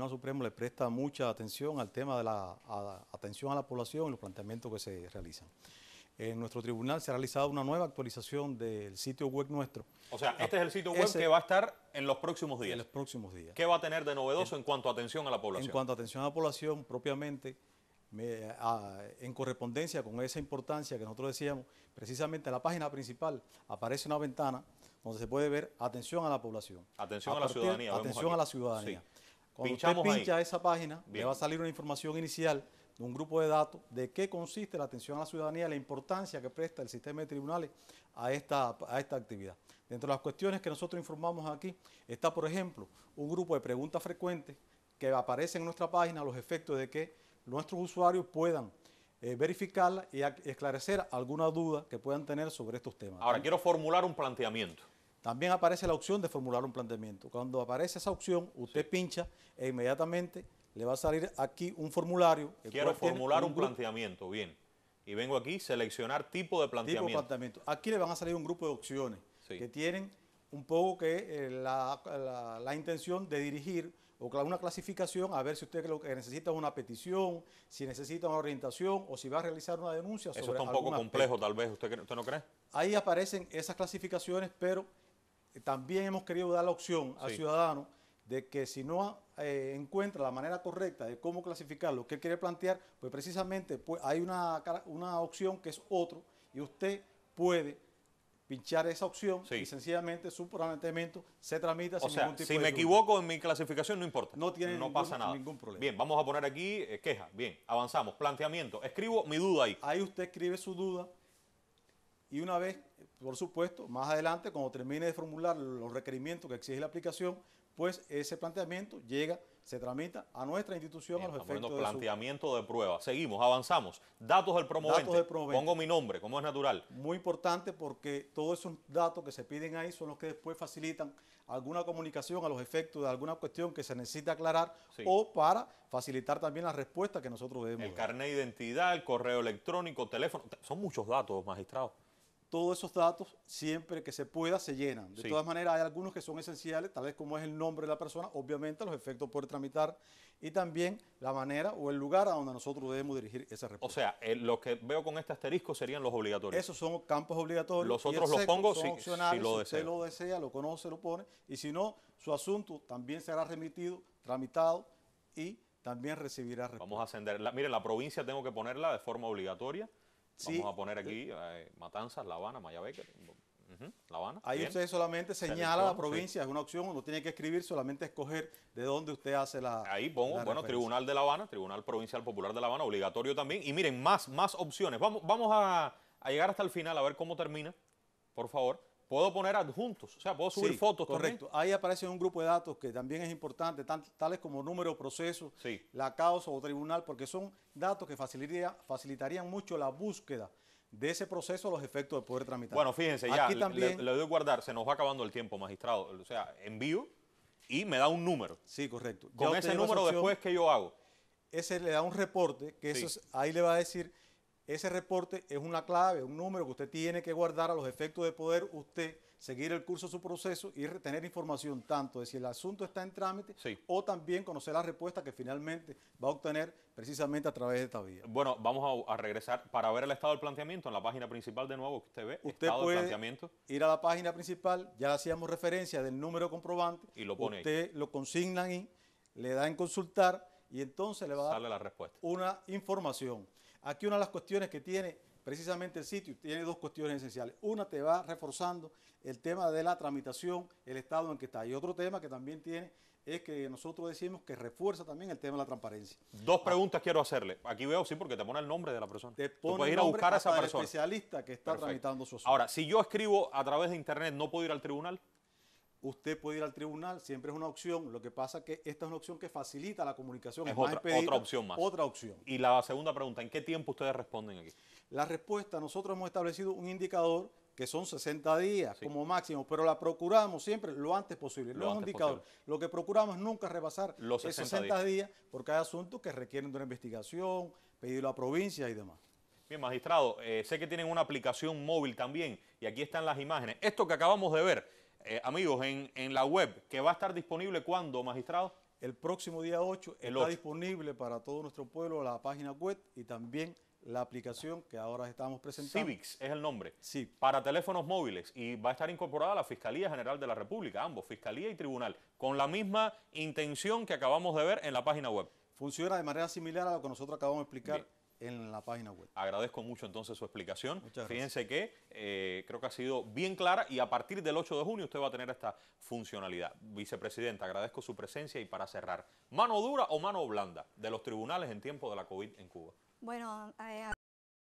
Tribunal Supremo le presta mucha atención al tema de la atención a la población y los planteamientos que se realizan. En nuestro tribunal se ha realizado una nueva actualización del sitio web nuestro. O sea, este es el sitio web que va a estar en los próximos días. En los próximos días. ¿Qué va a tener de novedoso en, cuanto a atención a la población? En cuanto a atención a la población, propiamente, en correspondencia con esa importancia que nosotros decíamos, precisamente en la página principal aparece una ventana donde se puede ver atención a la población. Atención a, la ciudadanía. Atención a la ciudadanía. Cuando Pinchamos usted pincha esa página, le va a salir una información inicial de un grupo de datos de qué consiste la atención a la ciudadanía, y la importancia que presta el sistema de tribunales a esta, a esta actividad. Dentro de las cuestiones que nosotros informamos aquí está, por ejemplo, un grupo de preguntas frecuentes que aparece en nuestra página a los efectos de que nuestros usuarios puedan eh, verificarla y esclarecer alguna duda que puedan tener sobre estos temas. Ahora, quiero formular un planteamiento. También aparece la opción de formular un planteamiento. Cuando aparece esa opción, usted pincha e inmediatamente le va a salir aquí un formulario. Quiero formular un, planteamiento, bien. Y vengo aquí, seleccionar tipo de planteamiento. Tipo de planteamiento. Aquí le van a salir un grupo de opciones que tienen un poco que eh, la, intención de dirigir o una clasificación a ver si usted lo que necesita es una petición, si necesita una orientación o si va a realizar una denuncia. Eso está un poco complejo, tal vez, ¿Usted, ¿usted no cree? Ahí aparecen esas clasificaciones, pero eh, también hemos querido dar la opción al ciudadano de que si no eh, encuentra la manera correcta de cómo clasificar lo que él quiere plantear, pues precisamente pues, hay una, una opción que es otro y usted puede pinchar esa opción y sencillamente su planteamiento se tramita sin ningún tipo si me equivoco en mi clasificación no importa. No tiene ningún, pasa nada. problema. Bien, vamos a poner aquí eh, queja. Bien, avanzamos. Planteamiento. Escribo mi duda ahí. Ahí usted escribe su duda y una vez, por supuesto, más adelante, cuando termine de formular los requerimientos que exige la aplicación, pues ese planteamiento llega, se tramita a nuestra institución a los efectos de planteamiento de, prueba. Seguimos, avanzamos. Datos del promovente. Datos del Pongo mi nombre, como es natural. Muy importante porque todos esos datos que se piden ahí son los que después facilitan alguna comunicación a los efectos de alguna cuestión que se necesita aclarar o para facilitar también la respuesta que nosotros debemos. El carnet de identidad, el correo electrónico, teléfono, son muchos datos, magistrado todos esos datos, siempre que se pueda, se llenan. De todas maneras, hay algunos que son esenciales, tal vez como es el nombre de la persona, obviamente los efectos por tramitar y también la manera o el lugar a donde nosotros debemos dirigir esa respuesta. O sea, eh, lo que veo con este asterisco serían los obligatorios. Esos son campos obligatorios. Los otros los pongo si, lo desea. lo desea, lo conoce, lo pone. Y si no, su asunto también será remitido, tramitado y también recibirá respuesta. Vamos a ascender. Mire, la provincia tengo que ponerla de forma obligatoria. Vamos a poner eh, aquí eh, Matanzas, La Habana, Mayabeque. La Habana. Ahí usted solamente señala la provincia, es una opción, uno tiene que escribir, solamente escoger de dónde usted hace la. Ahí pongo, bueno, Tribunal de La Habana, Tribunal Provincial Popular de La Habana, obligatorio también. Y miren, más, más opciones. Vamos, vamos a llegar hasta el final a ver cómo termina, por favor. Puedo poner adjuntos, o sea, puedo subir fotos correcto. Ahí aparece un grupo de datos que también es importante, tales como número, proceso, la causa o tribunal, porque son datos que facilitarían mucho la búsqueda de ese proceso a los efectos de poder tramitar. Bueno, fíjense, ya Aquí también, le, le, doy guardar, se nos va acabando el tiempo, magistrado. O sea, envío y me da un número. Sí, correcto. Con ese número después, ¿qué yo hago? Ese le da un reporte, que ahí le va a decir ese reporte es una clave, un número que usted tiene que guardar a los efectos de poder usted seguir el curso de su proceso y retener información tanto de si el asunto está en trámite o también conocer la respuesta que finalmente va a obtener precisamente a través de esta vía. Bueno, vamos a, regresar para ver el estado del planteamiento en la página principal de nuevo que usted ve. Usted puede planteamiento. ir a la página principal, ya hacíamos referencia del número comprobante. Y lo pone Usted lo consigna ahí, le da en consultar y entonces le va a dar una información. Aquí una de las cuestiones que tiene precisamente el sitio tiene dos cuestiones esenciales. Una te va reforzando el tema de la tramitación, el estado en que está. Y otro tema que también tiene es que nosotros decimos que refuerza también el tema de la transparencia. Dos preguntas quiero hacerle. Aquí veo, sí, porque te pone el nombre de la persona. Te pone puedes ir a buscar a esa persona. especialista que está tramitando su asunto. Ahora, si yo escribo a través de internet, ¿no puedo ir al tribunal? Usted puede ir al tribunal, siempre es una opción. Lo que pasa es que esta es una opción que facilita la comunicación. Es, otra, opción más. Otra opción. Y la segunda pregunta, ¿en qué tiempo ustedes responden aquí? La respuesta, nosotros hemos establecido un indicador que son 60 días como máximo, pero la procuramos siempre lo antes posible. Lo, antes indicador. Lo que procuramos es nunca rebasar los 60, días. porque hay asuntos que requieren de una investigación, pedirlo a la provincia y demás. Bien, magistrado, eh, sé que tienen una aplicación móvil también y aquí están las imágenes. Esto que acabamos de ver eh, amigos, en, la web, que va a estar disponible cuando, magistrado? El próximo día 8 El está disponible para todo nuestro pueblo la página web y también la aplicación que ahora estamos presentando. Civics es el nombre. Sí. Para teléfonos móviles y va a estar incorporada a la Fiscalía General de la República, ambos, Fiscalía y Tribunal, con la misma intención que acabamos de ver en la página web. Funciona de manera similar a lo que nosotros acabamos de explicar en la página web. Agradezco mucho entonces su explicación. Muchas Fíjense que eh, creo que ha sido bien clara y a partir del 8 de junio usted va a tener esta funcionalidad. Vicepresidenta, agradezco su presencia y para cerrar, ¿mano dura o mano blanda de los tribunales en tiempo de la COVID en Cuba? Bueno, eh,